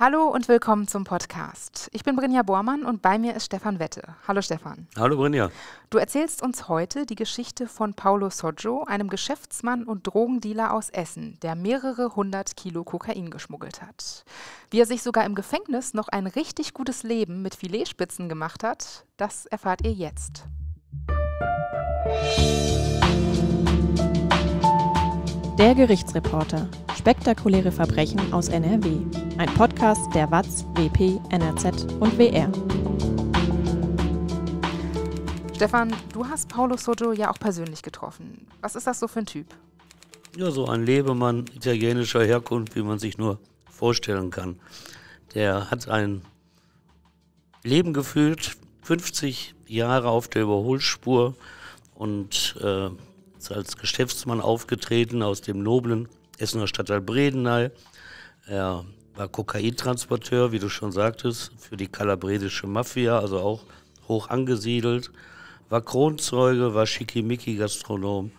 Hallo und willkommen zum Podcast. Ich bin Brinja Bormann und bei mir ist Stefan Wette. Hallo Stefan. Hallo Brinja. Du erzählst uns heute die Geschichte von Paulo Soggio, einem Geschäftsmann und Drogendealer aus Essen, der mehrere hundert Kilo Kokain geschmuggelt hat. Wie er sich sogar im Gefängnis noch ein richtig gutes Leben mit Filetspitzen gemacht hat, das erfahrt ihr jetzt. Musik der Gerichtsreporter. Spektakuläre Verbrechen aus NRW. Ein Podcast der WAZ, WP, NRZ und WR. Stefan, du hast Paolo Soto ja auch persönlich getroffen. Was ist das so für ein Typ? Ja, so ein Lebemann italienischer Herkunft, wie man sich nur vorstellen kann. Der hat ein Leben gefühlt, 50 Jahre auf der Überholspur und äh, als, Geschäftsmann aufgetreten aus dem noblen Essener Stadtteil Bredeney. Er war Kokaintransporteur, wie du schon sagtest, für die kalabresische Mafia, also auch hoch angesiedelt. War Kronzeuge, war Schickimicki-Gastronom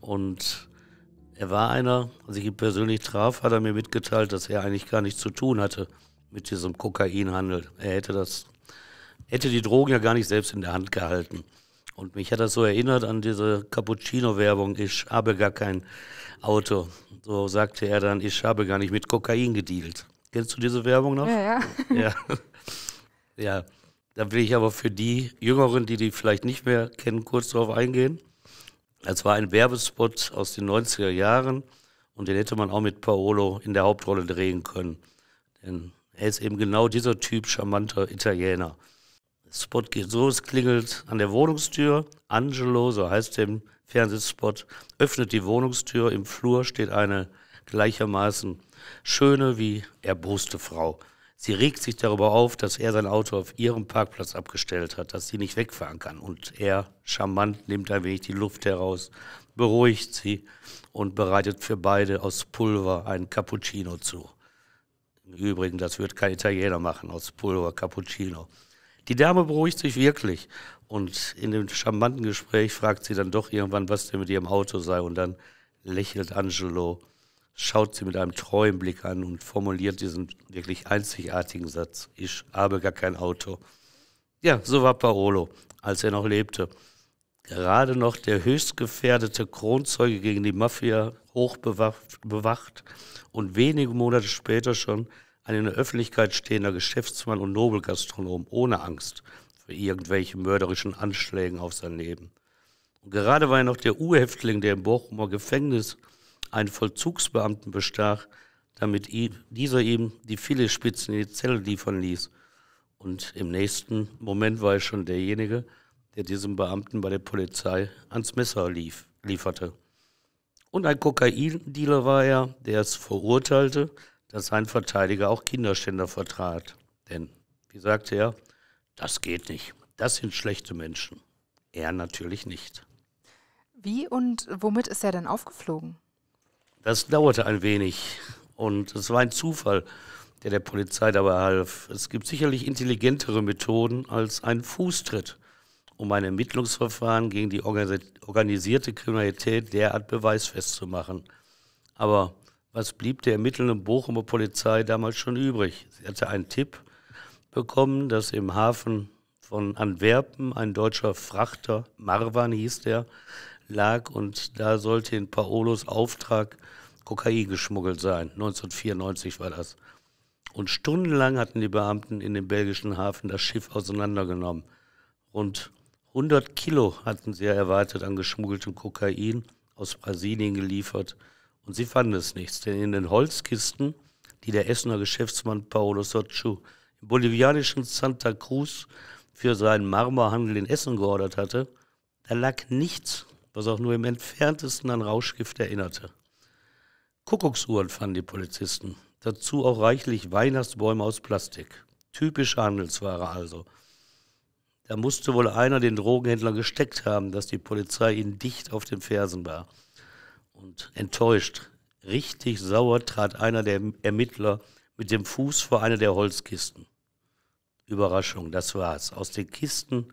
und er war einer, als ich ihn persönlich traf, hat er mir mitgeteilt, dass er eigentlich gar nichts zu tun hatte mit diesem Kokainhandel. Er hätte das, hätte die Drogen ja gar nicht selbst in der Hand gehalten. Und mich hat das so erinnert an diese Cappuccino-Werbung, ich habe gar kein Auto. So sagte er dann, ich habe gar nicht mit Kokain gedealt. Kennst du diese Werbung noch? Ja, ja. Ja. ja. Da will ich aber für die Jüngeren, die die vielleicht nicht mehr kennen, kurz darauf eingehen. Es war ein Werbespot aus den 90er Jahren und den hätte man auch mit Paolo in der Hauptrolle drehen können. Denn er ist eben genau dieser Typ charmanter Italiener. Spot geht so, es klingelt an der Wohnungstür. Angelo, so heißt der Fernsehspot, öffnet die Wohnungstür. Im Flur steht eine gleichermaßen schöne wie erboste Frau. Sie regt sich darüber auf, dass er sein Auto auf ihrem Parkplatz abgestellt hat, dass sie nicht wegfahren kann. Und er, charmant, nimmt ein wenig die Luft heraus, beruhigt sie und bereitet für beide aus Pulver einen Cappuccino zu. Im Übrigen, das wird kein Italiener machen, aus Pulver Cappuccino. Die Dame beruhigt sich wirklich. Und in dem charmanten Gespräch fragt sie dann doch irgendwann, was denn mit ihrem Auto sei. Und dann lächelt Angelo, schaut sie mit einem treuen Blick an und formuliert diesen wirklich einzigartigen Satz. Ich habe gar kein Auto. Ja, so war Paolo, als er noch lebte. Gerade noch der höchst gefährdete Kronzeuge gegen die Mafia, hochbewacht und wenige Monate später schon ein in der Öffentlichkeit stehender Geschäftsmann und Nobelgastronom ohne Angst für irgendwelche mörderischen Anschlägen auf sein Leben. Und gerade er noch der U-Häftling, der im Bochumer Gefängnis einen Vollzugsbeamten bestach, damit dieser ihm die Filetspitzen in die Zelle liefern ließ. Und im nächsten Moment war er schon derjenige, der diesem Beamten bei der Polizei ans Messer lief, lieferte. Und ein Kokaindealer war er, der es verurteilte, dass sein Verteidiger auch Kinderständer vertrat. Denn, wie sagte er, das geht nicht. Das sind schlechte Menschen. Er natürlich nicht. Wie und womit ist er denn aufgeflogen? Das dauerte ein wenig und es war ein Zufall, der der Polizei dabei half. Es gibt sicherlich intelligentere Methoden als einen Fußtritt, um ein Ermittlungsverfahren gegen die organisierte Kriminalität derart beweisfest zu machen. Aber was blieb der ermittelnden Bochumer Polizei damals schon übrig? Sie hatte einen Tipp bekommen, dass im Hafen von Antwerpen ein deutscher Frachter, Marwan hieß der, lag und da sollte in Paolos Auftrag Kokain geschmuggelt sein. 1994 war das. Und stundenlang hatten die Beamten in dem belgischen Hafen das Schiff auseinandergenommen. Rund 100 Kilo hatten sie ja erwartet an geschmuggeltem Kokain aus Brasilien geliefert und sie fanden es nichts, denn in den Holzkisten, die der Essener Geschäftsmann Paolo Sochu im bolivianischen Santa Cruz für seinen Marmorhandel in Essen geordert hatte, da lag nichts, was auch nur im entferntesten an Rauschgift erinnerte. Kuckucksuhren fanden die Polizisten, dazu auch reichlich Weihnachtsbäume aus Plastik. Typische Handelsware also. Da musste wohl einer den Drogenhändler gesteckt haben, dass die Polizei ihn dicht auf den Fersen war und enttäuscht, richtig sauer, trat einer der Ermittler mit dem Fuß vor eine der Holzkisten. Überraschung, das war's. Aus den Kisten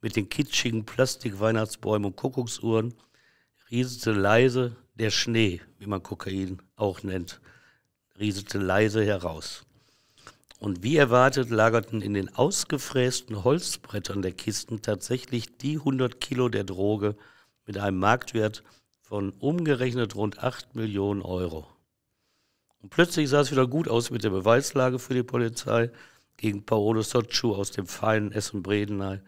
mit den kitschigen Plastikweihnachtsbäumen und Kuckucksuhren rieselte leise der Schnee, wie man Kokain auch nennt, rieselte leise heraus. Und wie erwartet lagerten in den ausgefrästen Holzbrettern der Kisten tatsächlich die 100 Kilo der Droge mit einem Marktwert von umgerechnet rund 8 Millionen Euro. Und plötzlich sah es wieder gut aus mit der Beweislage für die Polizei gegen Paolo Socciu aus dem feinen Essen-Bredeney.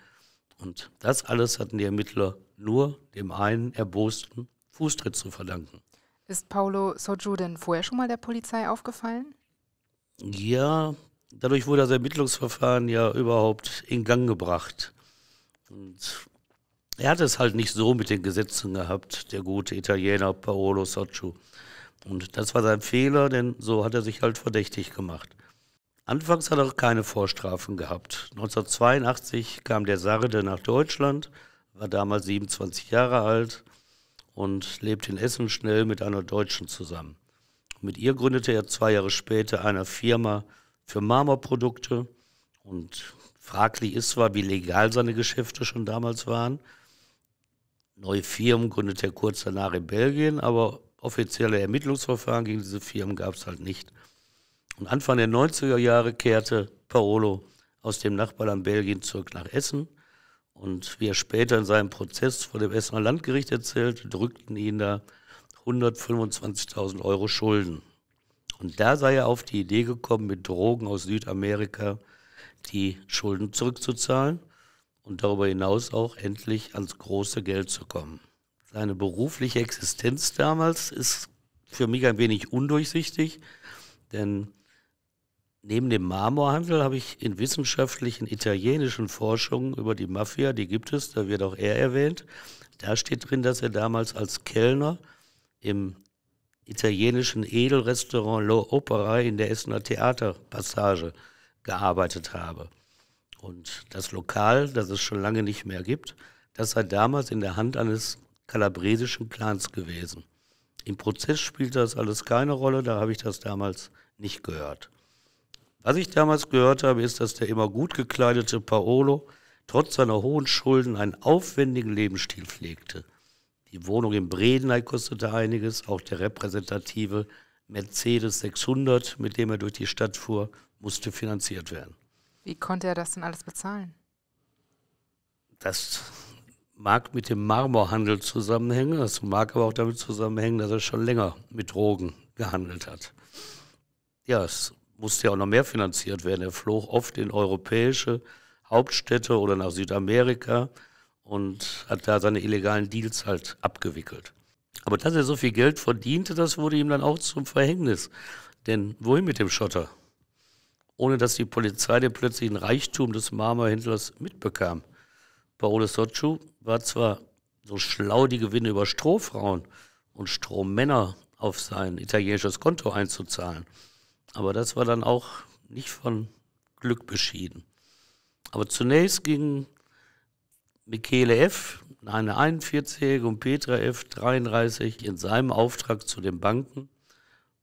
Und das alles hatten die Ermittler nur dem einen erbosten Fußtritt zu verdanken. Ist Paolo Socciu denn vorher schon mal der Polizei aufgefallen? Ja, dadurch wurde das Ermittlungsverfahren ja überhaupt in Gang gebracht. Und er hat es halt nicht so mit den Gesetzen gehabt, der gute Italiener Paolo Soccio. Und das war sein Fehler, denn so hat er sich halt verdächtig gemacht. Anfangs hat er auch keine Vorstrafen gehabt. 1982 kam der Sarde nach Deutschland, war damals 27 Jahre alt und lebte in Essen schnell mit einer Deutschen zusammen. Mit ihr gründete er zwei Jahre später eine Firma für Marmorprodukte und fraglich ist zwar, wie legal seine Geschäfte schon damals waren, Neue Firmen gründete er kurz danach in Belgien, aber offizielle Ermittlungsverfahren gegen diese Firmen gab es halt nicht. Und Anfang der 90er Jahre kehrte Paolo aus dem Nachbarland Belgien zurück nach Essen. Und wie er später in seinem Prozess vor dem Essener Landgericht erzählte, drückten ihn da 125.000 Euro Schulden. Und da sei er auf die Idee gekommen, mit Drogen aus Südamerika die Schulden zurückzuzahlen und darüber hinaus auch endlich ans große Geld zu kommen. Seine berufliche Existenz damals ist für mich ein wenig undurchsichtig, denn neben dem Marmorhandel habe ich in wissenschaftlichen italienischen Forschungen über die Mafia, die gibt es, da wird auch er erwähnt, da steht drin, dass er damals als Kellner im italienischen Edelrestaurant L'Opera in der Essener Theaterpassage gearbeitet habe. Und das Lokal, das es schon lange nicht mehr gibt, das sei damals in der Hand eines kalabresischen Clans gewesen. Im Prozess spielte das alles keine Rolle, da habe ich das damals nicht gehört. Was ich damals gehört habe, ist, dass der immer gut gekleidete Paolo trotz seiner hohen Schulden einen aufwendigen Lebensstil pflegte. Die Wohnung in Bredeney kostete einiges, auch der repräsentative Mercedes 600, mit dem er durch die Stadt fuhr, musste finanziert werden. Wie konnte er das denn alles bezahlen? Das mag mit dem Marmorhandel zusammenhängen, das mag aber auch damit zusammenhängen, dass er schon länger mit Drogen gehandelt hat. Ja, es musste ja auch noch mehr finanziert werden. Er floh oft in europäische Hauptstädte oder nach Südamerika und hat da seine illegalen Deals halt abgewickelt. Aber dass er so viel Geld verdiente, das wurde ihm dann auch zum Verhängnis. Denn wohin mit dem Schotter? ohne dass die Polizei den plötzlichen Reichtum des Marmorhändlers mitbekam. Paolo Sochu war zwar so schlau, die Gewinne über Strohfrauen und Strohmänner auf sein italienisches Konto einzuzahlen, aber das war dann auch nicht von Glück beschieden. Aber zunächst gingen Michele F., eine 41-jährige und Petra F., 33, in seinem Auftrag zu den Banken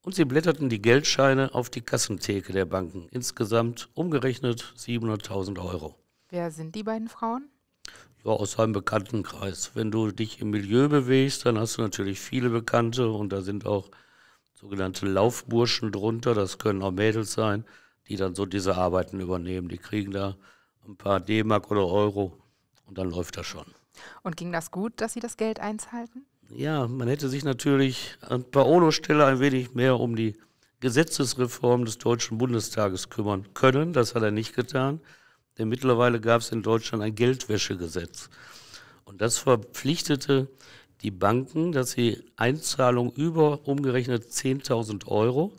und sie blätterten die Geldscheine auf die Kassentheke der Banken. Insgesamt umgerechnet 700.000 Euro. Wer sind die beiden Frauen? Ja, aus seinem Bekanntenkreis. Wenn du dich im Milieu bewegst, dann hast du natürlich viele Bekannte und da sind auch sogenannte Laufburschen drunter. Das können auch Mädels sein, die dann so diese Arbeiten übernehmen. Die kriegen da ein paar D-Mark oder Euro und dann läuft das schon. Und ging das gut, dass Sie das Geld einzahlten? ja, man hätte sich natürlich an Paolos Stelle ein wenig mehr um die Gesetzesreform des Deutschen Bundestages kümmern können. Das hat er nicht getan, denn mittlerweile gab es in Deutschland ein Geldwäschegesetz. Und das verpflichtete die Banken, dass sie Einzahlungen über umgerechnet 10.000 Euro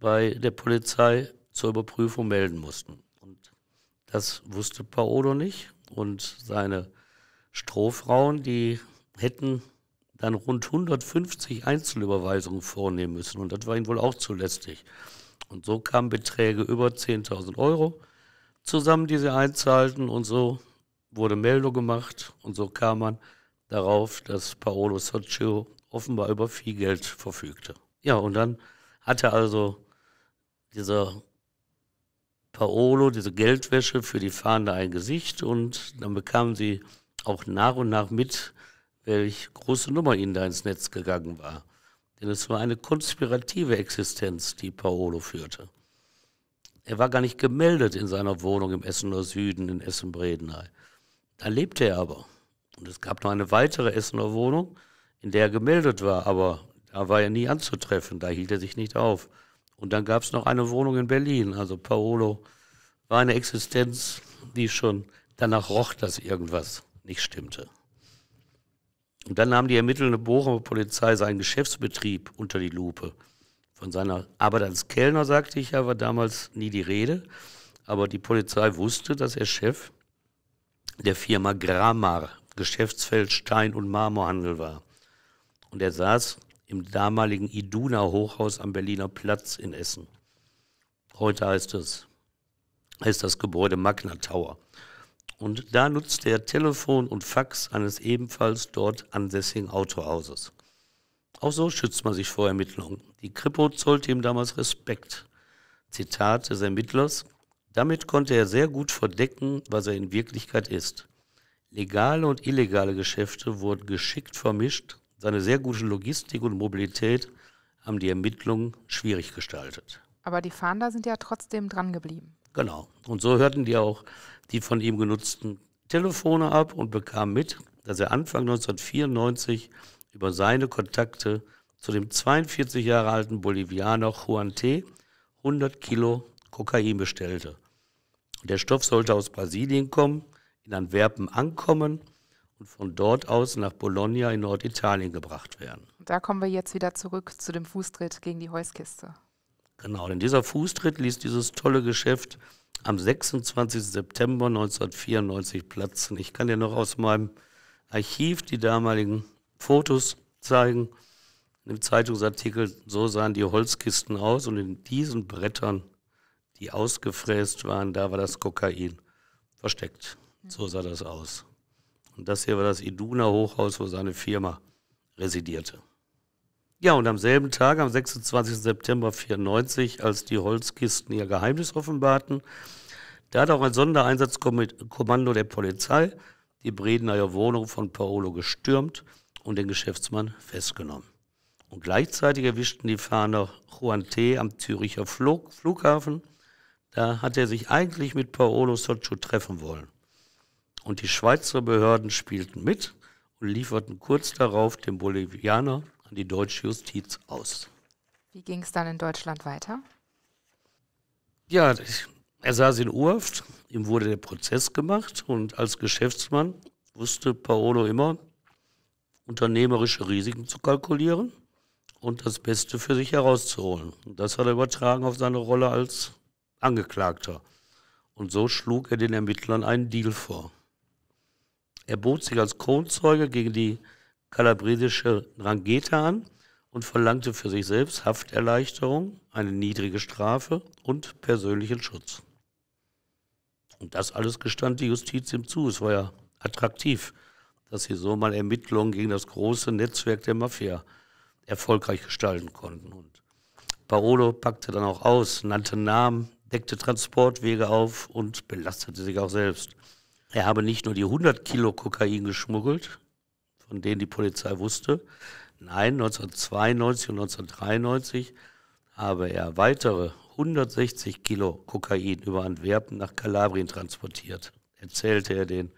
bei der Polizei zur Überprüfung melden mussten. Und das wusste Paolo nicht und seine Strohfrauen, die hätten dann rund 150 Einzelüberweisungen vornehmen müssen. Und das war ihnen wohl auch zu lästig. Und so kamen Beträge über 10.000 Euro zusammen, die sie einzahlten. Und so wurde Meldung gemacht. Und so kam man darauf, dass Paolo Soccio offenbar über viel Geld verfügte. Ja, und dann hatte also dieser Paolo diese Geldwäsche für die Fahnder ein Gesicht und dann bekamen sie auch nach und nach mit, welch große Nummer ihnen da ins Netz gegangen war. Denn es war eine konspirative Existenz, die Paolo führte. Er war gar nicht gemeldet in seiner Wohnung im Essener Süden in Essen-Bredeney. Da lebte er aber. Und es gab noch eine weitere Essener Wohnung, in der er gemeldet war, aber da war er nie anzutreffen, da hielt er sich nicht auf. Und dann gab es noch eine Wohnung in Berlin. Also Paolo war eine Existenz, die schon danach roch, dass irgendwas nicht stimmte. Und dann nahm die ermittelnde Bochumer Polizei seinen Geschäftsbetrieb unter die Lupe. Von seiner Arbeit als Kellner, sagte ich ja, war damals nie die Rede. Aber die Polizei wusste, dass er Chef der Firma Gramar, Geschäftsfeld Stein- und Marmorhandel war. Und er saß im damaligen Iduna-Hochhaus am Berliner Platz in Essen. Heute heißt es heißt das Gebäude Magna Tower und da nutzte er Telefon und Fax eines ebenfalls dort ansässigen Autohauses. Auch so schützt man sich vor Ermittlungen. Die Kripo zollte ihm damals Respekt. Zitat des Ermittlers. Damit konnte er sehr gut verdecken, was er in Wirklichkeit ist. Legale und illegale Geschäfte wurden geschickt vermischt. Seine sehr gute Logistik und Mobilität haben die Ermittlungen schwierig gestaltet. Aber die Fahnder sind ja trotzdem dran geblieben. Genau. Und so hörten die auch die von ihm genutzten Telefone ab und bekam mit, dass er Anfang 1994 über seine Kontakte zu dem 42 Jahre alten Bolivianer Juan T. 100 Kilo Kokain bestellte. Der Stoff sollte aus Brasilien kommen, in Antwerpen ankommen und von dort aus nach Bologna in Norditalien gebracht werden. Da kommen wir jetzt wieder zurück zu dem Fußtritt gegen die Heuskiste. Genau, denn dieser Fußtritt ließ dieses tolle Geschäft am 26. September 1994 platzen. Ich kann dir noch aus meinem Archiv die damaligen Fotos zeigen. Im Zeitungsartikel, so sahen die Holzkisten aus und in diesen Brettern, die ausgefräst waren, da war das Kokain versteckt. So sah das aus. Und das hier war das Iduna-Hochhaus, wo seine Firma residierte. Ja, und am selben Tag, am 26. September 1994, als die Holzkisten ihr Geheimnis offenbarten, da hat auch ein Sondereinsatzkommando der Polizei die Bredener Wohnung von Paolo gestürmt und den Geschäftsmann festgenommen. Und gleichzeitig erwischten die Fahnder Juan T. am Züricher Flug Flughafen. Da hat er sich eigentlich mit Paolo Soccio treffen wollen. Und die Schweizer Behörden spielten mit und lieferten kurz darauf dem Bolivianer an die deutsche Justiz aus. Wie ging es dann in Deutschland weiter? Ja, er saß in Urft, ihm wurde der Prozess gemacht und als Geschäftsmann wusste Paolo immer, unternehmerische Risiken zu kalkulieren und das Beste für sich herauszuholen. Und das hat er übertragen auf seine Rolle als Angeklagter. Und so schlug er den Ermittlern einen Deal vor. Er bot sich als Kronzeuge gegen die kalabrisische Drangheta an und verlangte für sich selbst Hafterleichterung, eine niedrige Strafe und persönlichen Schutz. Und das alles gestand die Justiz ihm zu. Es war ja attraktiv, dass sie so mal Ermittlungen gegen das große Netzwerk der Mafia erfolgreich gestalten konnten. Und Paolo packte dann auch aus, nannte Namen, deckte Transportwege auf und belastete sich auch selbst. Er habe nicht nur die 100 Kilo Kokain geschmuggelt, von denen die Polizei wusste. Nein, 1992 und 1993 habe er weitere 160 Kilo Kokain über Antwerpen nach Kalabrien transportiert, erzählte er den,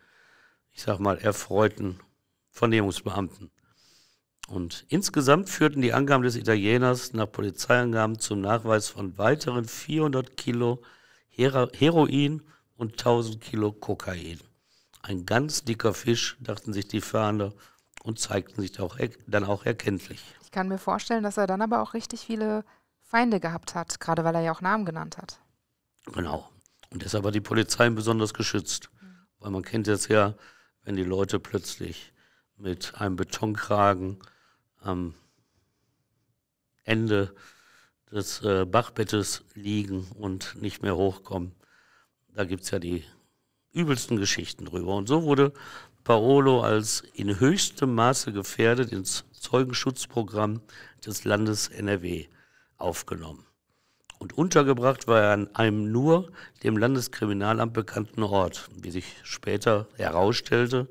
ich sag mal, erfreuten Vernehmungsbeamten. Und insgesamt führten die Angaben des Italieners nach Polizeiangaben zum Nachweis von weiteren 400 Kilo Heroin und 1000 Kilo Kokain. Ein ganz dicker Fisch, dachten sich die Fahnder und zeigten sich auch, dann auch erkenntlich. Ich kann mir vorstellen, dass er dann aber auch richtig viele Feinde gehabt hat, gerade weil er ja auch Namen genannt hat. Genau. Und deshalb war die Polizei besonders geschützt. Mhm. Weil man kennt es ja, wenn die Leute plötzlich mit einem Betonkragen am Ende des äh, Bachbettes liegen und nicht mehr hochkommen. Da gibt es ja die übelsten Geschichten drüber. Und so wurde Paolo als in höchstem Maße gefährdet ins Zeugenschutzprogramm des Landes NRW aufgenommen. Und untergebracht war er an einem nur dem Landeskriminalamt bekannten Ort. Wie sich später herausstellte,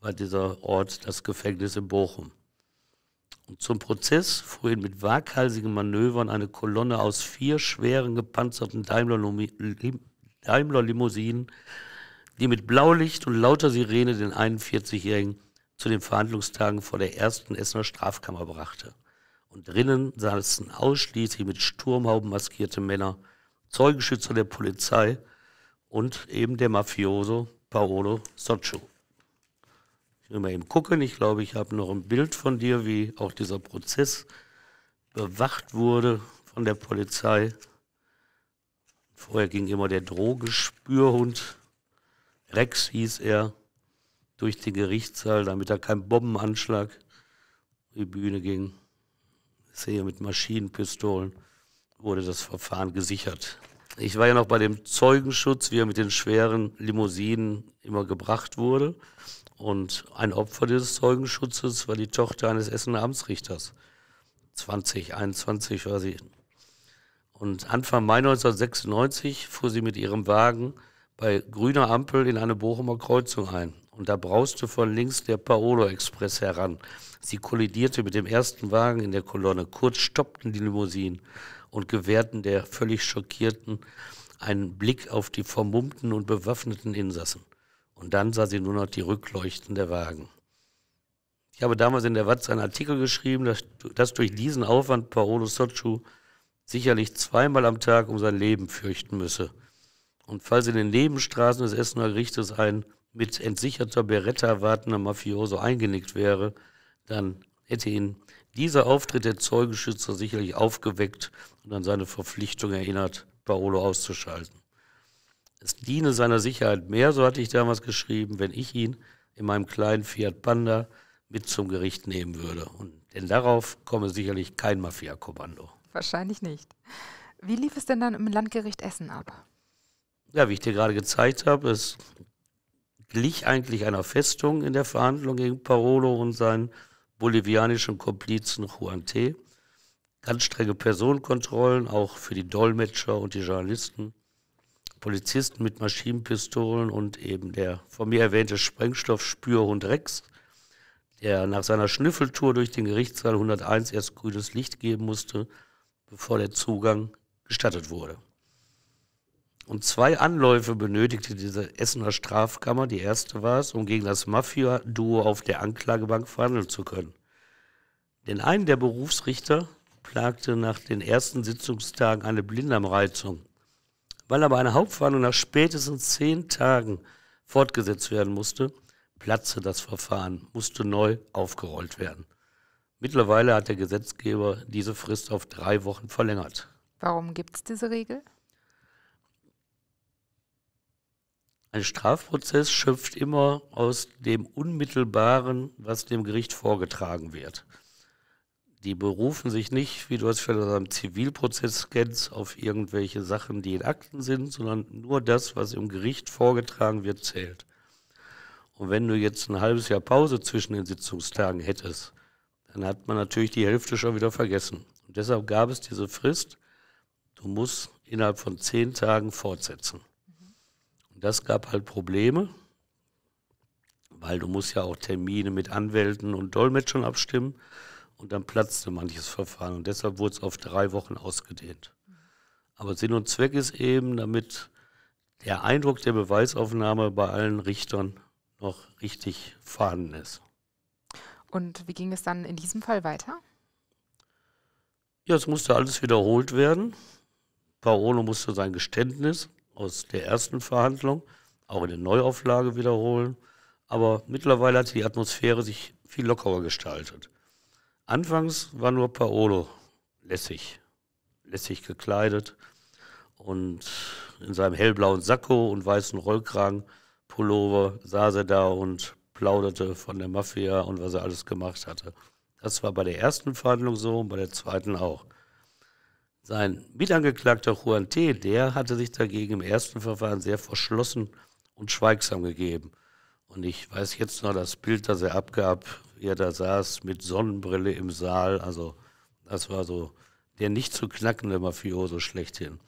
war dieser Ort das Gefängnis in Bochum. Und zum Prozess fuhr ihn mit waghalsigen Manövern eine Kolonne aus vier schweren gepanzerten Daimler-Limousinen Daimler die mit Blaulicht und lauter Sirene den 41-Jährigen zu den Verhandlungstagen vor der ersten Essener Strafkammer brachte. Und drinnen saßen ausschließlich mit Sturmhauben maskierte Männer, Zeugenschützer der Polizei und eben der Mafioso Paolo Soccio. Ich will mal eben gucken, ich glaube, ich habe noch ein Bild von dir, wie auch dieser Prozess bewacht wurde von der Polizei. Vorher ging immer der Drogenspürhund Rex hieß er, durch den Gerichtssaal, damit da kein Bombenanschlag auf die Bühne ging. Ich sehe, mit Maschinenpistolen wurde das Verfahren gesichert. Ich war ja noch bei dem Zeugenschutz, wie er mit den schweren Limousinen immer gebracht wurde. Und ein Opfer dieses Zeugenschutzes war die Tochter eines Essener Amtsrichters. 20, 21 war sie. Und Anfang Mai 1996 fuhr sie mit ihrem Wagen bei grüner Ampel in eine Bochumer Kreuzung ein und da brauste von links der Paolo-Express heran. Sie kollidierte mit dem ersten Wagen in der Kolonne. Kurz stoppten die Limousinen und gewährten der völlig Schockierten einen Blick auf die vermummten und bewaffneten Insassen. Und dann sah sie nur noch die Rückleuchten der Wagen. Ich habe damals in der Watz einen Artikel geschrieben, dass, dass durch diesen Aufwand Paolo Socciu sicherlich zweimal am Tag um sein Leben fürchten müsse – und falls in den Nebenstraßen des Essener Gerichtes ein mit entsicherter Beretta wartender Mafioso eingenickt wäre, dann hätte ihn dieser Auftritt der Zeugenschützer sicherlich aufgeweckt und an seine Verpflichtung erinnert, Paolo auszuschalten. Es diene seiner Sicherheit mehr, so hatte ich damals geschrieben, wenn ich ihn in meinem kleinen Fiat Panda mit zum Gericht nehmen würde. Und denn darauf komme sicherlich kein Mafia-Kommando. Wahrscheinlich nicht. Wie lief es denn dann im Landgericht Essen ab? ja, wie ich dir gerade gezeigt habe, es glich eigentlich einer Festung in der Verhandlung gegen Parolo und seinen bolivianischen Komplizen Juan T. Ganz strenge Personenkontrollen, auch für die Dolmetscher und die Journalisten. Polizisten mit Maschinenpistolen und eben der von mir erwähnte Sprengstoffspürhund Rex, der nach seiner Schnüffeltour durch den Gerichtssaal 101 erst grünes Licht geben musste, bevor der Zugang gestattet wurde. Und zwei Anläufe benötigte diese Essener Strafkammer, die erste war es, um gegen das Mafia-Duo auf der Anklagebank verhandeln zu können. Denn einen der Berufsrichter plagte nach den ersten Sitzungstagen eine Blindarmreizung. Weil aber eine Hauptverhandlung nach spätestens zehn Tagen fortgesetzt werden musste, platzte das Verfahren, musste neu aufgerollt werden. Mittlerweile hat der Gesetzgeber diese Frist auf drei Wochen verlängert. Warum gibt es diese Regel? Ein Strafprozess schöpft immer aus dem Unmittelbaren, was dem Gericht vorgetragen wird. Die berufen sich nicht, wie du es vielleicht am Zivilprozess kennst, auf irgendwelche Sachen, die in Akten sind, sondern nur das, was im Gericht vorgetragen wird, zählt. Und wenn du jetzt ein halbes Jahr Pause zwischen den Sitzungstagen hättest, dann hat man natürlich die Hälfte schon wieder vergessen. Und deshalb gab es diese Frist, du musst innerhalb von zehn Tagen fortsetzen das gab halt Probleme, weil du musst ja auch Termine mit Anwälten und Dolmetschern abstimmen und dann platzte manches Verfahren und deshalb wurde es auf drei Wochen ausgedehnt. Aber Sinn und Zweck ist eben, damit der Eindruck der Beweisaufnahme bei allen Richtern noch richtig vorhanden ist. Und wie ging es dann in diesem Fall weiter? Ja, es musste alles wiederholt werden. Paolo musste sein Geständnis aus der ersten Verhandlung, auch in der Neuauflage wiederholen. Aber mittlerweile hat die Atmosphäre sich viel lockerer gestaltet. Anfangs war nur Paolo lässig, lässig gekleidet und in seinem hellblauen Sakko und weißen Rollkragenpullover saß er da und plauderte von der Mafia und was er alles gemacht hatte. Das war bei der ersten Verhandlung so und bei der zweiten auch. Sein Mitangeklagter Juan T., der hatte sich dagegen im ersten Verfahren sehr verschlossen und schweigsam gegeben. Und ich weiß jetzt noch das Bild, das er abgab, wie er da saß mit Sonnenbrille im Saal. Also das war so der nicht zu knackende Mafioso schlechthin.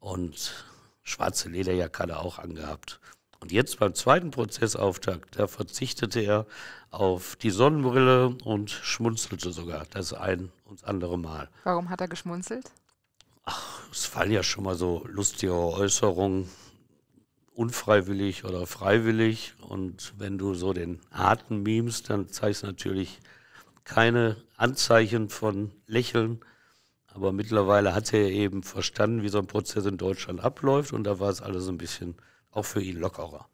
Und schwarze Lederjacke hat er auch angehabt. Und jetzt beim zweiten Prozessauftakt, da verzichtete er auf die Sonnenbrille und schmunzelte sogar das ein und andere Mal. Warum hat er geschmunzelt? Ach, es fallen ja schon mal so lustige Äußerungen, unfreiwillig oder freiwillig. Und wenn du so den Atem mimst, dann zeigst du natürlich keine Anzeichen von Lächeln. Aber mittlerweile hat er eben verstanden, wie so ein Prozess in Deutschland abläuft. Und da war es alles ein bisschen auch für ihn lockerer.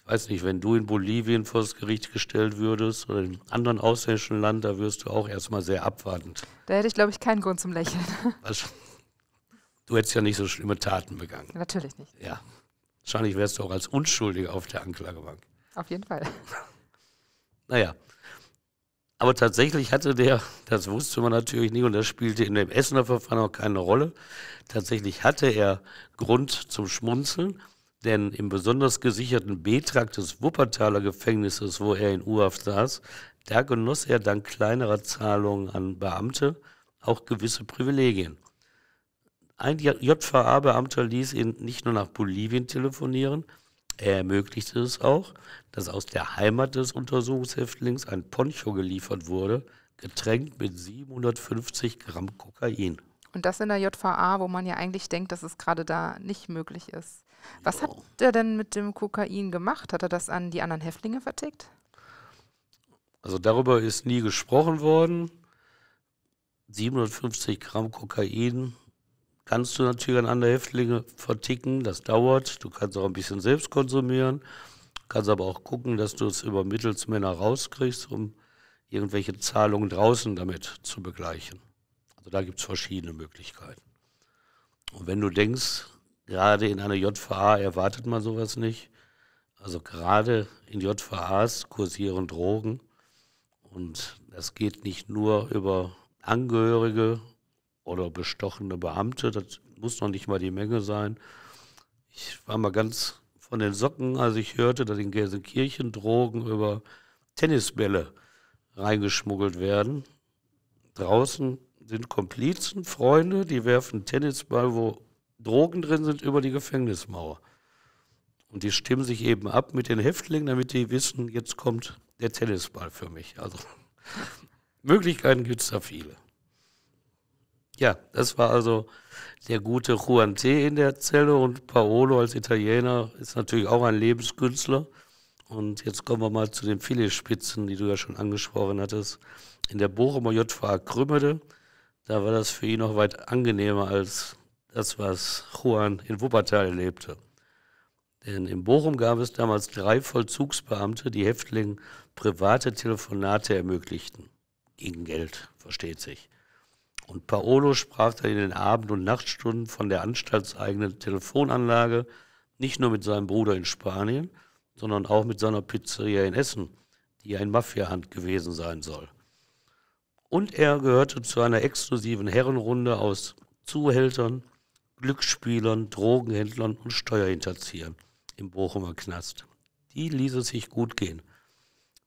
Ich weiß nicht, wenn du in Bolivien vor das Gericht gestellt würdest oder in einem anderen ausländischen Land, da wirst du auch erstmal sehr abwartend. Da hätte ich, glaube ich, keinen Grund zum Lächeln. Also, du hättest ja nicht so schlimme Taten begangen. Natürlich nicht. Ja. Wahrscheinlich wärst du auch als Unschuldiger auf der Anklagebank. Auf jeden Fall. Naja. Aber tatsächlich hatte der, das wusste man natürlich nicht und das spielte in dem Essener Verfahren auch keine Rolle, tatsächlich hatte er Grund zum Schmunzeln, denn im besonders gesicherten B-Trakt des Wuppertaler Gefängnisses, wo er in U-Haft saß, da genoss er dank kleinerer Zahlungen an Beamte auch gewisse Privilegien. Ein JVA-Beamter ließ ihn nicht nur nach Bolivien telefonieren, er ermöglichte es auch, dass aus der Heimat des Untersuchungshäftlings ein Poncho geliefert wurde, getränkt mit 750 Gramm Kokain. Und das in der JVA, wo man ja eigentlich denkt, dass es gerade da nicht möglich ist. Was hat er denn mit dem Kokain gemacht? Hat er das an die anderen Häftlinge vertickt? Also darüber ist nie gesprochen worden. 750 Gramm Kokain kannst du natürlich an andere Häftlinge verticken. Das dauert. Du kannst auch ein bisschen selbst konsumieren. Du Kannst aber auch gucken, dass du es über Mittelsmänner rauskriegst, um irgendwelche Zahlungen draußen damit zu begleichen. Also da gibt es verschiedene Möglichkeiten. Und wenn du denkst, gerade in einer JVA erwartet man sowas nicht. Also gerade in JVAs kursieren Drogen und das geht nicht nur über Angehörige oder bestochene Beamte, das muss noch nicht mal die Menge sein. Ich war mal ganz von den Socken, als ich hörte, dass in Gelsenkirchen Drogen über Tennisbälle reingeschmuggelt werden. Draußen sind Komplizen, Freunde, die werfen Tennisball wo Drogen drin sind, über die Gefängnismauer. Und die stimmen sich eben ab mit den Häftlingen, damit die wissen, jetzt kommt der Tennisball für mich. Also Möglichkeiten gibt es da viele. Ja, das war also der gute Juan T. in der Zelle und Paolo als Italiener ist natürlich auch ein Lebenskünstler. Und jetzt kommen wir mal zu den Filetspitzen, die du ja schon angesprochen hattest. In der Bochumer JVA Krümmede, da war das für ihn noch weit angenehmer als das, was Juan in Wuppertal erlebte. Denn in Bochum gab es damals drei Vollzugsbeamte, die Häftlingen private Telefonate ermöglichten. Gegen Geld, versteht sich. Und Paolo sprach dann in den Abend- und Nachtstunden von der anstaltseigenen Telefonanlage, nicht nur mit seinem Bruder in Spanien, sondern auch mit seiner Pizzeria in Essen, die ein Mafiahand gewesen sein soll. Und er gehörte zu einer exklusiven Herrenrunde aus Zuhältern, Glücksspielern, Drogenhändlern und Steuerhinterziehern im Bochumer Knast. Die ließ es sich gut gehen,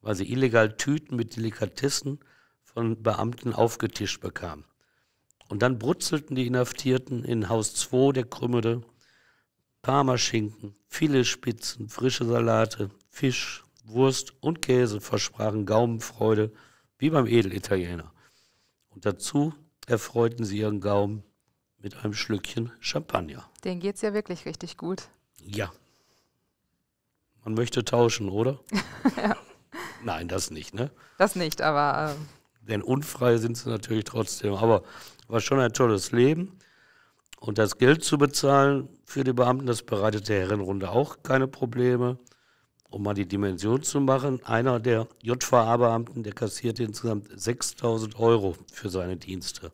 weil sie illegal Tüten mit Delikatessen von Beamten aufgetischt bekamen. Und dann brutzelten die Inhaftierten in Haus 2 der Krümmede Parmaschinken, Filetspitzen, frische Salate, Fisch, Wurst und Käse versprachen Gaumenfreude, wie beim Edelitaliener. Und dazu erfreuten sie ihren Gaumen mit einem Schlückchen Champagner. Den geht es ja wirklich richtig gut. Ja. Man möchte tauschen, oder? ja. Nein, das nicht, ne? Das nicht, aber. Ähm Denn unfrei sind sie natürlich trotzdem. Aber war schon ein tolles Leben. Und das Geld zu bezahlen für die Beamten, das bereitet der Herrenrunde auch keine Probleme. Um mal die Dimension zu machen, einer der JVA-Beamten, der kassierte insgesamt 6000 Euro für seine Dienste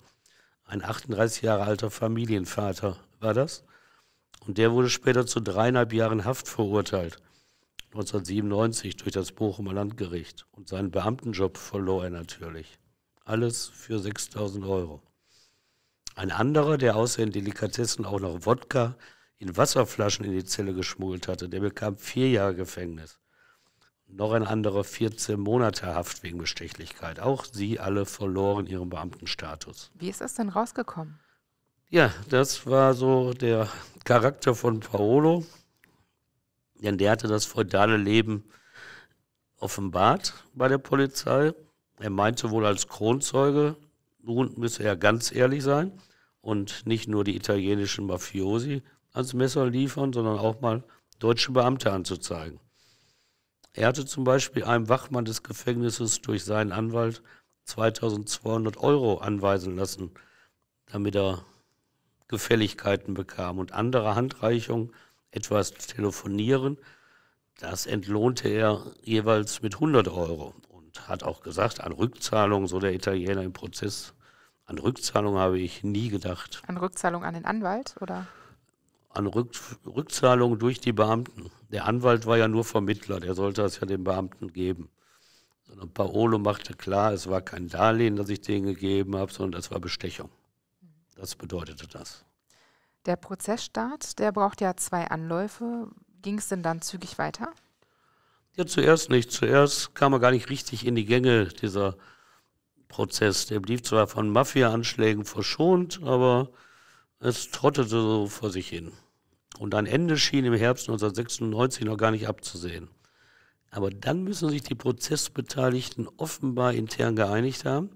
ein 38 Jahre alter Familienvater war das. Und der wurde später zu dreieinhalb Jahren Haft verurteilt, 1997 durch das Bochumer Landgericht. Und seinen Beamtenjob verlor er natürlich. Alles für 6000 Euro. Ein anderer, der außer in Delikatessen auch noch Wodka in Wasserflaschen in die Zelle geschmuggelt hatte, der bekam vier Jahre Gefängnis noch ein anderer 14 Monate Haft wegen Bestechlichkeit. Auch sie alle verloren ihren Beamtenstatus. Wie ist das denn rausgekommen? Ja, das war so der Charakter von Paolo, denn der hatte das feudale Leben offenbart bei der Polizei. Er meinte wohl als Kronzeuge, nun müsse er ganz ehrlich sein und nicht nur die italienischen Mafiosi ans Messer liefern, sondern auch mal deutsche Beamte anzuzeigen. Er hatte zum Beispiel einem Wachmann des Gefängnisses durch seinen Anwalt 2200 Euro anweisen lassen, damit er Gefälligkeiten bekam und andere Handreichungen, etwas telefonieren. Das entlohnte er jeweils mit 100 Euro und hat auch gesagt, an Rückzahlung, so der Italiener im Prozess, an Rückzahlung habe ich nie gedacht. An Rückzahlung an den Anwalt oder? an Rück, Rückzahlungen durch die Beamten. Der Anwalt war ja nur Vermittler, der sollte das ja den Beamten geben. Sondern Paolo machte klar, es war kein Darlehen, das ich denen gegeben habe, sondern das war Bestechung. Das bedeutete das. Der Prozessstart, der braucht ja zwei Anläufe. Ging es denn dann zügig weiter? Ja, zuerst nicht. Zuerst kam er gar nicht richtig in die Gänge, dieser Prozess. Der blieb zwar von Mafia-Anschlägen verschont, aber es trottete so vor sich hin. Und ein Ende schien im Herbst 1996 noch gar nicht abzusehen. Aber dann müssen sich die Prozessbeteiligten offenbar intern geeinigt haben,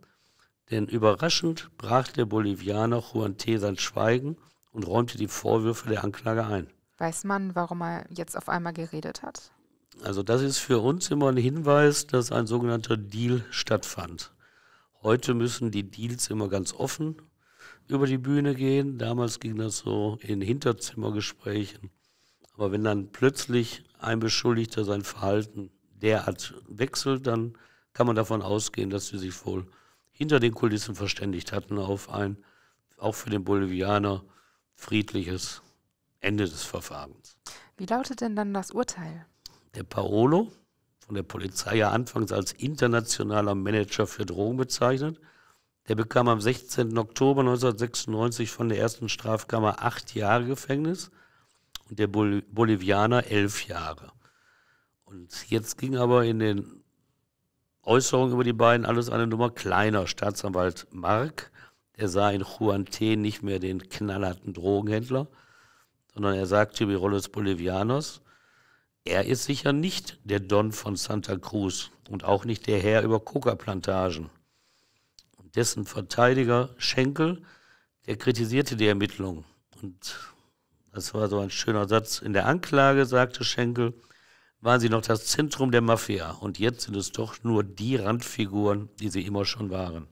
denn überraschend brach der Bolivianer Juan T. sein Schweigen und räumte die Vorwürfe der Anklage ein. Weiß man, warum er jetzt auf einmal geredet hat? Also das ist für uns immer ein Hinweis, dass ein sogenannter Deal stattfand. Heute müssen die Deals immer ganz offen über die Bühne gehen. Damals ging das so in Hinterzimmergesprächen. Aber wenn dann plötzlich ein Beschuldigter sein Verhalten derart wechselt, dann kann man davon ausgehen, dass sie sich wohl hinter den Kulissen verständigt hatten auf ein, auch für den Bolivianer, friedliches Ende des Verfahrens. Wie lautet denn dann das Urteil? Der Paolo, von der Polizei ja anfangs als internationaler Manager für Drogen bezeichnet, er bekam am 16. Oktober 1996 von der ersten Strafkammer acht Jahre Gefängnis und der Bol Bolivianer elf Jahre. Und jetzt ging aber in den Äußerungen über die beiden alles eine Nummer kleiner. Staatsanwalt Mark, der sah in Juan T. nicht mehr den knallharten Drogenhändler, sondern er sagte über die Rolle des Bolivianers, er ist sicher nicht der Don von Santa Cruz und auch nicht der Herr über Coca-Plantagen dessen Verteidiger Schenkel, der kritisierte die Ermittlungen. Und das war so ein schöner Satz. In der Anklage sagte Schenkel, waren sie noch das Zentrum der Mafia und jetzt sind es doch nur die Randfiguren, die sie immer schon waren.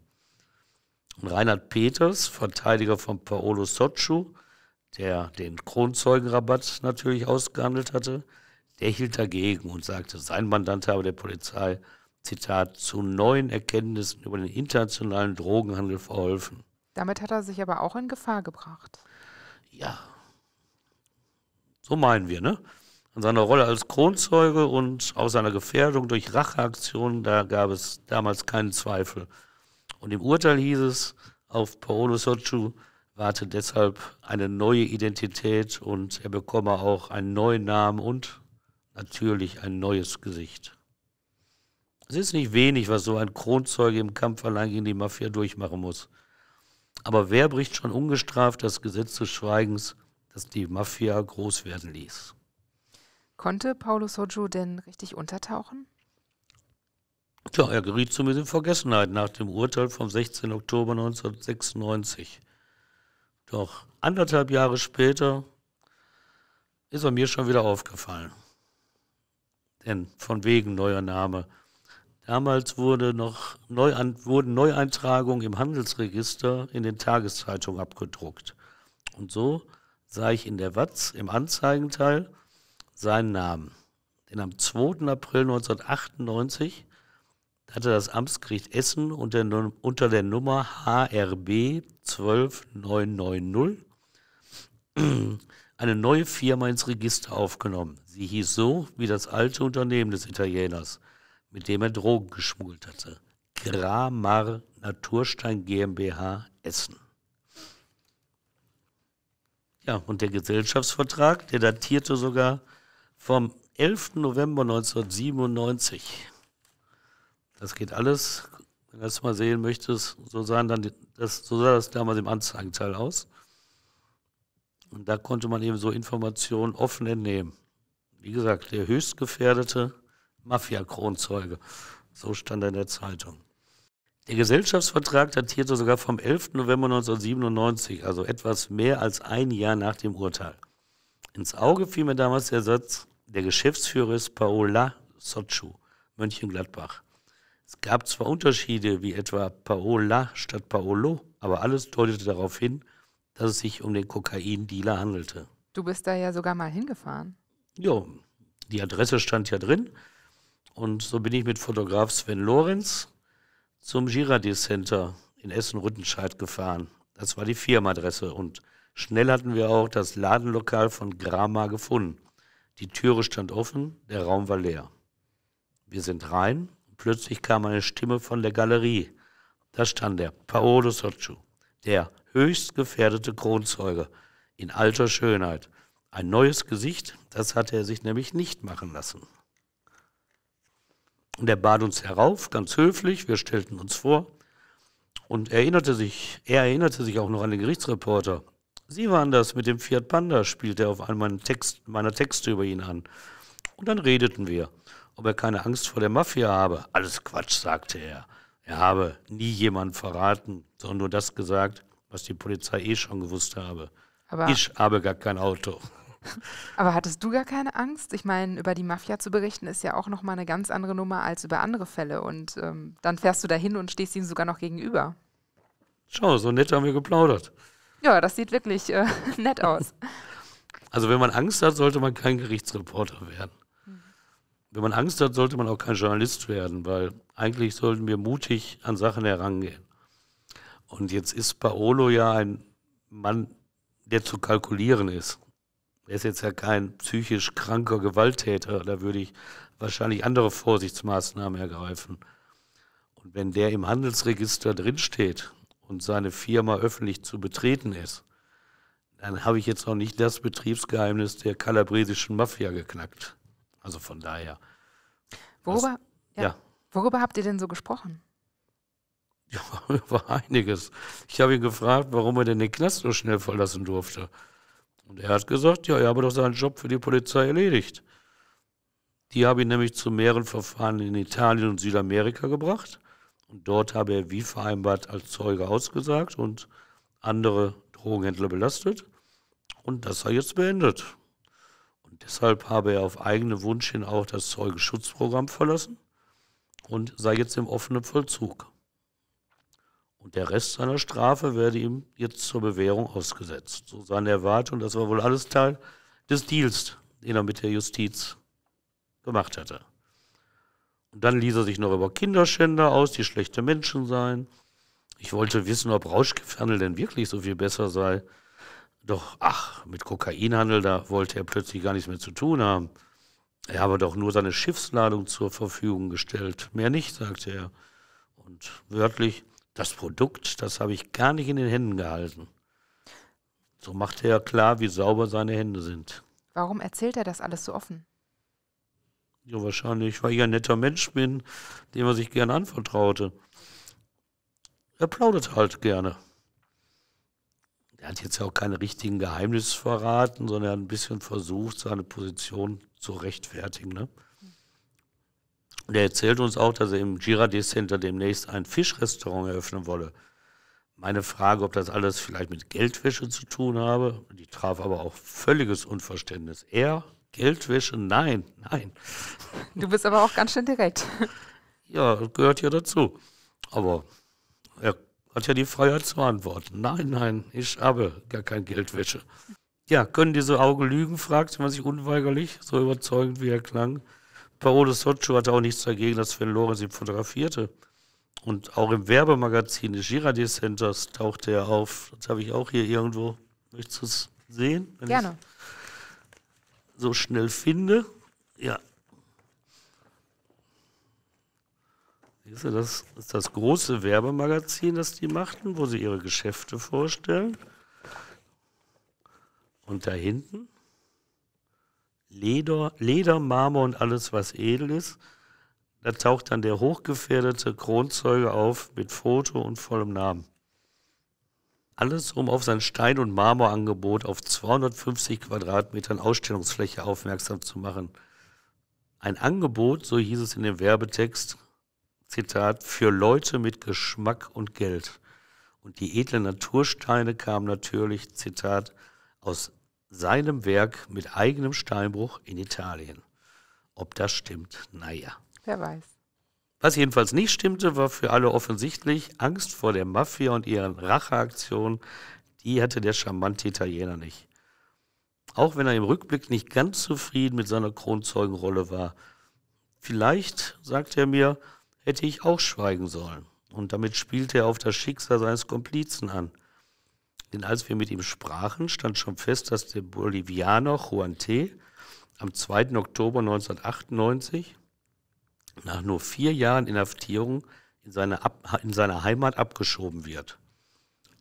Und Reinhard Peters, Verteidiger von Paolo Socciu, der den Kronzeugenrabatt natürlich ausgehandelt hatte, der hielt dagegen und sagte, sein Mandant habe der Polizei Zitat, zu neuen Erkenntnissen über den internationalen Drogenhandel verholfen. Damit hat er sich aber auch in Gefahr gebracht. Ja. So meinen wir, ne? An seiner Rolle als Kronzeuge und aus seiner Gefährdung durch Racheaktionen, da gab es damals keinen Zweifel. Und im Urteil hieß es, auf Paolo Sochu warte deshalb eine neue Identität und er bekomme auch einen neuen Namen und natürlich ein neues Gesicht. Es ist nicht wenig, was so ein Kronzeuge im Kampf allein gegen die Mafia durchmachen muss. Aber wer bricht schon ungestraft das Gesetz des Schweigens, das die Mafia groß werden ließ? Konnte Paulo Sojo denn richtig untertauchen? Tja, er geriet zumindest in Vergessenheit nach dem Urteil vom 16. Oktober 1996. Doch anderthalb Jahre später ist er mir schon wieder aufgefallen. Denn von wegen neuer Name. Damals wurde noch Neuan wurden Neueintragungen im Handelsregister in den Tageszeitungen abgedruckt. Und so sah ich in der Watz im Anzeigenteil seinen Namen. Denn am 2. April 1998 hatte das Amtsgericht Essen unter, unter der Nummer HRB 12990 eine neue Firma ins Register aufgenommen. Sie hieß so wie das alte Unternehmen des Italieners – mit dem er Drogen geschmuggelt hatte. Gramar Naturstein GmbH Essen. Ja, und der Gesellschaftsvertrag, der datierte sogar vom 11. November 1997. Das geht alles, wenn du das mal sehen möchtest, so, sahen dann, das, so sah das damals im Anzeigenteil aus. Und da konnte man eben so Informationen offen entnehmen. Wie gesagt, der höchstgefährdete Mafia-Kronzeuge. So stand er in der Zeitung. Der Gesellschaftsvertrag datierte sogar vom 11. November 1997, also etwas mehr als ein Jahr nach dem Urteil. Ins Auge fiel mir damals der Satz, der Geschäftsführer ist Paola Sotschu, Mönchengladbach. Es gab zwar Unterschiede, wie etwa Paola statt Paolo, aber alles deutete darauf hin, dass es sich um den Kokain-Dealer handelte. Du bist da ja sogar mal hingefahren. Jo, die Adresse stand ja drin. Und so bin ich mit Fotograf Sven Lorenz zum Girardi Center in Essen-Rüttenscheid gefahren. Das war die Firmenadresse und schnell hatten wir auch das Ladenlokal von Grama gefunden. Die Türe stand offen, der Raum war leer. Wir sind rein, plötzlich kam eine Stimme von der Galerie. Da stand der Paolo Socciu, der höchst gefährdete Kronzeuge, in alter Schönheit. Ein neues Gesicht, das hatte er sich nämlich nicht machen lassen. Und er bat uns herauf, ganz höflich, wir stellten uns vor und erinnerte sich, er erinnerte sich auch noch an den Gerichtsreporter. Sie waren das mit dem Fiat Panda, spielte er auf einen meiner, Text, meiner Texte über ihn an. Und dann redeten wir, ob er keine Angst vor der Mafia habe. Alles Quatsch, sagte er. Er habe nie jemand verraten, sondern nur das gesagt, was die Polizei eh schon gewusst habe. Aber ich habe gar kein Auto. Aber hattest du gar keine Angst? Ich meine, über die Mafia zu berichten ist ja auch nochmal eine ganz andere Nummer als über andere Fälle. Und ähm, dann fährst du dahin und stehst ihnen sogar noch gegenüber. Schau, so nett haben wir geplaudert. Ja, das sieht wirklich äh, nett aus. Also wenn man Angst hat, sollte man kein Gerichtsreporter werden. Wenn man Angst hat, sollte man auch kein Journalist werden, weil eigentlich sollten wir mutig an Sachen herangehen. Und jetzt ist Paolo ja ein Mann, der zu kalkulieren ist. Er ist jetzt ja kein psychisch kranker Gewalttäter, da würde ich wahrscheinlich andere Vorsichtsmaßnahmen ergreifen. Und wenn der im Handelsregister drinsteht und seine Firma öffentlich zu betreten ist, dann habe ich jetzt noch nicht das Betriebsgeheimnis der kalabresischen Mafia geknackt. Also von daher. Worüber, was, ja, ja. worüber habt ihr denn so gesprochen? Ja, über einiges. Ich habe ihn gefragt, warum er denn den Knast so schnell verlassen durfte. Und er hat gesagt, ja, er habe doch seinen Job für die Polizei erledigt. Die habe ihn nämlich zu mehreren Verfahren in Italien und Südamerika gebracht. Und dort habe er wie vereinbart als Zeuge ausgesagt und andere Drogenhändler belastet. Und das sei jetzt beendet. Und deshalb habe er auf eigenen Wunsch hin auch das Zeugenschutzprogramm verlassen und sei jetzt im offenen Vollzug. Und der Rest seiner Strafe werde ihm jetzt zur Bewährung ausgesetzt. So seine Erwartung, das war wohl alles Teil des Deals, den er mit der Justiz gemacht hatte. Und dann ließ er sich noch über Kinderschänder aus, die schlechte Menschen seien. Ich wollte wissen, ob Rauschgifthandel denn wirklich so viel besser sei. Doch, ach, mit Kokainhandel, da wollte er plötzlich gar nichts mehr zu tun haben. Er habe doch nur seine Schiffsladung zur Verfügung gestellt. Mehr nicht, sagte er. Und wörtlich, das Produkt, das habe ich gar nicht in den Händen gehalten. So macht er ja klar, wie sauber seine Hände sind. Warum erzählt er das alles so offen? Ja, wahrscheinlich, weil ich ein netter Mensch bin, dem er sich gerne anvertraute. Er plaudert halt gerne. Er hat jetzt ja auch keine richtigen Geheimnisse verraten, sondern er hat ein bisschen versucht, seine Position zu rechtfertigen. Ne? Und er erzählt uns auch, dass er im Girardi Center demnächst ein Fischrestaurant eröffnen wolle. Meine Frage, ob das alles vielleicht mit Geldwäsche zu tun habe, die traf aber auch völliges Unverständnis. Er, Geldwäsche, nein, nein. Du bist aber auch ganz schön direkt. Ja, gehört ja dazu. Aber er hat ja die Freiheit zu antworten. Nein, nein, ich habe gar kein Geldwäsche. Ja, können diese Augen lügen, fragte man sich unweigerlich, so überzeugend wie er klang. Paolo Soccio hatte auch nichts dagegen, dass Sven Lorenz ihn fotografierte. Und auch im Werbemagazin des Girardet Centers tauchte er auf. Das habe ich auch hier irgendwo. Möchtest du es sehen? Wenn Gerne. So schnell finde. Ja. Siehst du, das ist das große Werbemagazin, das die machten, wo sie ihre Geschäfte vorstellen. Und da hinten Leder, Leder, Marmor und alles, was edel ist. Da taucht dann der hochgefährdete Kronzeuge auf mit Foto und vollem Namen. Alles, um auf sein Stein- und Marmorangebot auf 250 Quadratmetern Ausstellungsfläche aufmerksam zu machen. Ein Angebot, so hieß es in dem Werbetext, Zitat, für Leute mit Geschmack und Geld. Und die edlen Natursteine kamen natürlich, Zitat, aus seinem Werk mit eigenem Steinbruch in Italien. Ob das stimmt, naja. Wer weiß. Was jedenfalls nicht stimmte, war für alle offensichtlich Angst vor der Mafia und ihren Racheaktionen. Die hatte der charmante Italiener nicht. Auch wenn er im Rückblick nicht ganz zufrieden mit seiner Kronzeugenrolle war. Vielleicht, sagte er mir, hätte ich auch schweigen sollen. Und damit spielte er auf das Schicksal seines Komplizen an. Denn als wir mit ihm sprachen, stand schon fest, dass der Bolivianer Juan T. am 2. Oktober 1998 nach nur vier Jahren Inhaftierung in seine, Ab in seine Heimat abgeschoben wird.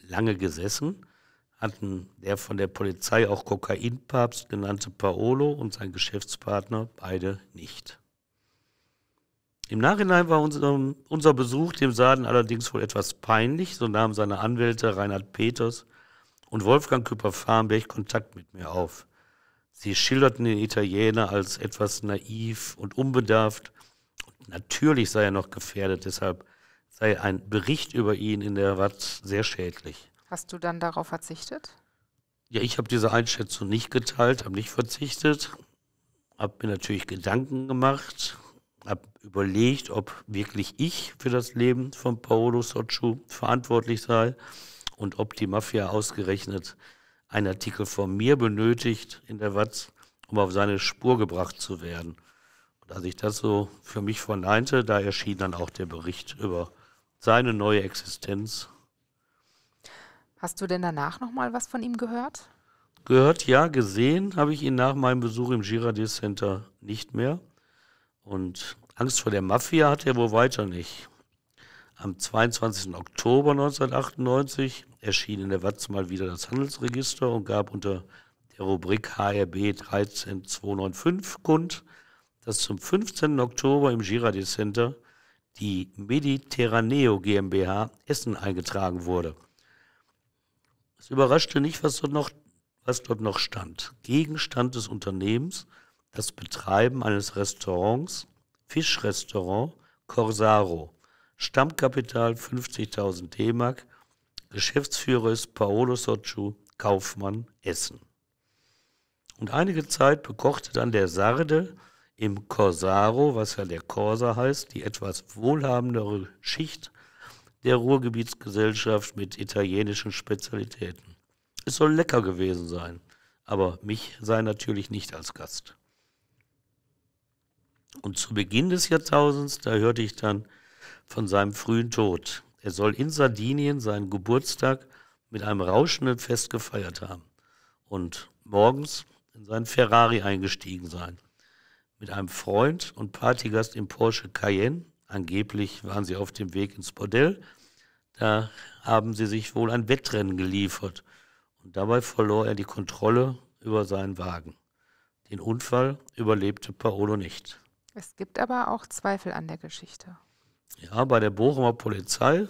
Lange gesessen hatten der von der Polizei auch Kokainpapst genannte Paolo und sein Geschäftspartner beide nicht. Im Nachhinein war unser, unser Besuch dem Saden allerdings wohl etwas peinlich, so nahmen seine Anwälte Reinhard Peters und Wolfgang Küpper-Farnberg Kontakt mit mir auf. Sie schilderten den Italiener als etwas naiv und unbedarft. Und natürlich sei er noch gefährdet, deshalb sei ein Bericht über ihn in der Watt sehr schädlich. Hast du dann darauf verzichtet? Ja, ich habe diese Einschätzung nicht geteilt, habe nicht verzichtet, habe mir natürlich Gedanken gemacht, habe überlegt, ob wirklich ich für das Leben von Paolo Socciu verantwortlich sei und ob die Mafia ausgerechnet einen Artikel von mir benötigt in der Watz, um auf seine Spur gebracht zu werden. Und als ich das so für mich verneinte, da erschien dann auch der Bericht über seine neue Existenz. Hast du denn danach nochmal was von ihm gehört? Gehört, ja, gesehen habe ich ihn nach meinem Besuch im Girardier Center nicht mehr. Und Angst vor der Mafia hat er wohl weiter nicht. Am 22. Oktober 1998 erschien in der Watz mal wieder das Handelsregister und gab unter der Rubrik HRB 13295 kund, dass zum 15. Oktober im Girardi Center die Mediterraneo GmbH Essen eingetragen wurde. Es überraschte nicht, was dort, noch, was dort noch stand. Gegenstand des Unternehmens, das Betreiben eines Restaurants, Fischrestaurant Corsaro Stammkapital 50.000 D-Mark. Geschäftsführer ist Paolo Socciu, Kaufmann Essen. Und einige Zeit bekochte dann der Sarde im Corsaro, was ja der Corsa heißt, die etwas wohlhabendere Schicht der Ruhrgebietsgesellschaft mit italienischen Spezialitäten. Es soll lecker gewesen sein, aber mich sei natürlich nicht als Gast. Und zu Beginn des Jahrtausends, da hörte ich dann, von seinem frühen Tod. Er soll in Sardinien seinen Geburtstag mit einem rauschenden Fest gefeiert haben und morgens in seinen Ferrari eingestiegen sein. Mit einem Freund und Partygast im Porsche Cayenne, angeblich waren sie auf dem Weg ins Bordell, da haben sie sich wohl ein Wettrennen geliefert und dabei verlor er die Kontrolle über seinen Wagen. Den Unfall überlebte Paolo nicht. Es gibt aber auch Zweifel an der Geschichte. Ja, bei der Bochumer Polizei,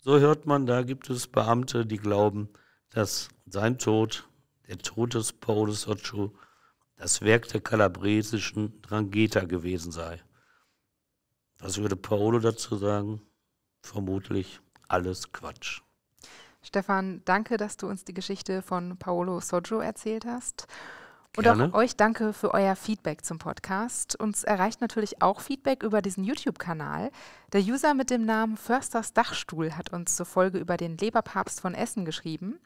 so hört man, da gibt es Beamte, die glauben, dass sein Tod, der Tod des Paolo Soccio, das Werk der kalabresischen Drangheta gewesen sei. Was würde Paolo dazu sagen? Vermutlich alles Quatsch. Stefan, danke, dass du uns die Geschichte von Paolo Soggio erzählt hast. Und Gerne. auch euch danke für euer Feedback zum Podcast. Uns erreicht natürlich auch Feedback über diesen YouTube-Kanal. Der User mit dem Namen Försters Dachstuhl hat uns zur Folge über den Leberpapst von Essen geschrieben.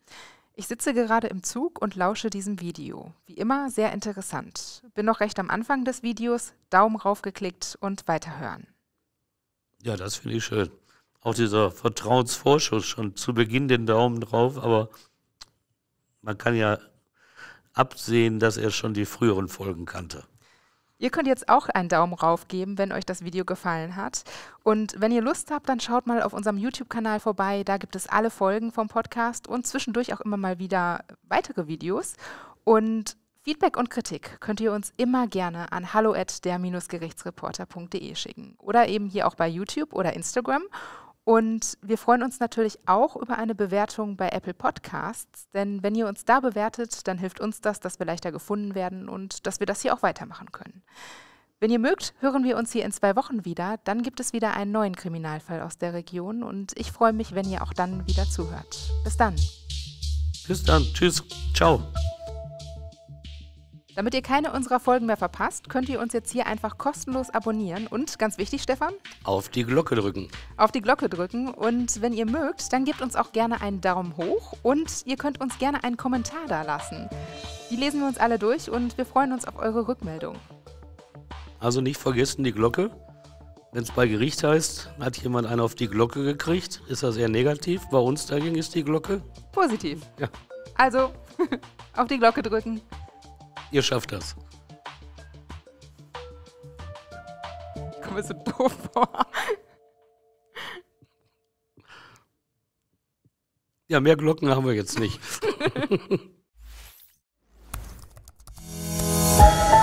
Ich sitze gerade im Zug und lausche diesem Video. Wie immer sehr interessant. Bin noch recht am Anfang des Videos, Daumen raufgeklickt und weiterhören. Ja, das finde ich schön. Auch dieser Vertrauensvorschuss schon zu Beginn den Daumen drauf, aber man kann ja absehen, dass er schon die früheren Folgen kannte. Ihr könnt jetzt auch einen Daumen rauf geben, wenn euch das Video gefallen hat. Und wenn ihr Lust habt, dann schaut mal auf unserem YouTube-Kanal vorbei. Da gibt es alle Folgen vom Podcast und zwischendurch auch immer mal wieder weitere Videos. Und Feedback und Kritik könnt ihr uns immer gerne an hallo der-gerichtsreporter.de schicken oder eben hier auch bei YouTube oder Instagram. Und wir freuen uns natürlich auch über eine Bewertung bei Apple Podcasts, denn wenn ihr uns da bewertet, dann hilft uns das, dass wir leichter gefunden werden und dass wir das hier auch weitermachen können. Wenn ihr mögt, hören wir uns hier in zwei Wochen wieder. Dann gibt es wieder einen neuen Kriminalfall aus der Region und ich freue mich, wenn ihr auch dann wieder zuhört. Bis dann. Bis dann. Tschüss. Ciao. Damit ihr keine unserer Folgen mehr verpasst, könnt ihr uns jetzt hier einfach kostenlos abonnieren und ganz wichtig, Stefan, auf die Glocke drücken. Auf die Glocke drücken und wenn ihr mögt, dann gebt uns auch gerne einen Daumen hoch und ihr könnt uns gerne einen Kommentar da lassen. Die lesen wir uns alle durch und wir freuen uns auf eure Rückmeldung. Also nicht vergessen die Glocke. Wenn es bei Gericht heißt, hat jemand einen auf die Glocke gekriegt, ist das eher negativ. Bei uns dagegen ist die Glocke positiv. Ja. Also auf die Glocke drücken. Ihr schafft das. Ich komme mir so doof vor. Ja, mehr Glocken haben wir jetzt nicht.